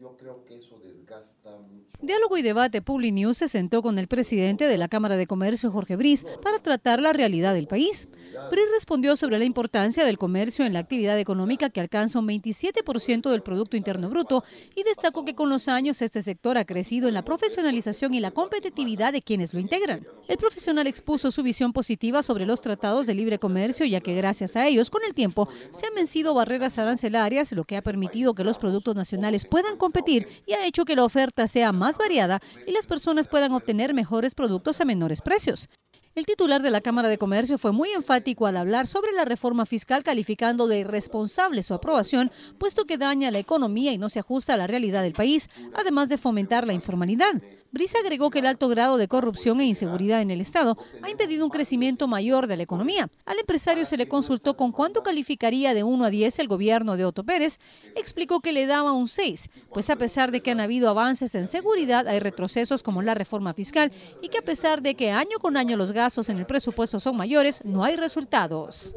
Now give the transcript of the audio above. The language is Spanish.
Yo creo que eso desgasta mucho. Diálogo y debate News se sentó con el presidente de la Cámara de Comercio, Jorge Briz, para tratar la realidad del país. Briz respondió sobre la importancia del comercio en la actividad económica que alcanza un 27% del Producto Interno Bruto y destacó que con los años este sector ha crecido en la profesionalización y la competitividad de quienes lo integran. El profesional expuso su visión positiva sobre los tratados de libre comercio, ya que gracias a ellos, con el tiempo, se han vencido barreras arancelarias, lo que ha permitido que los productos nacionales puedan competir y ha hecho que la oferta sea más variada y las personas puedan obtener mejores productos a menores precios. El titular de la Cámara de Comercio fue muy enfático al hablar sobre la reforma fiscal calificando de irresponsable su aprobación, puesto que daña la economía y no se ajusta a la realidad del país, además de fomentar la informalidad. Brisa agregó que el alto grado de corrupción e inseguridad en el Estado ha impedido un crecimiento mayor de la economía. Al empresario se le consultó con cuánto calificaría de 1 a 10 el gobierno de Otto Pérez. Explicó que le daba un 6, pues a pesar de que han habido avances en seguridad, hay retrocesos como la reforma fiscal y que a pesar de que año con año los gastos en el presupuesto son mayores, no hay resultados.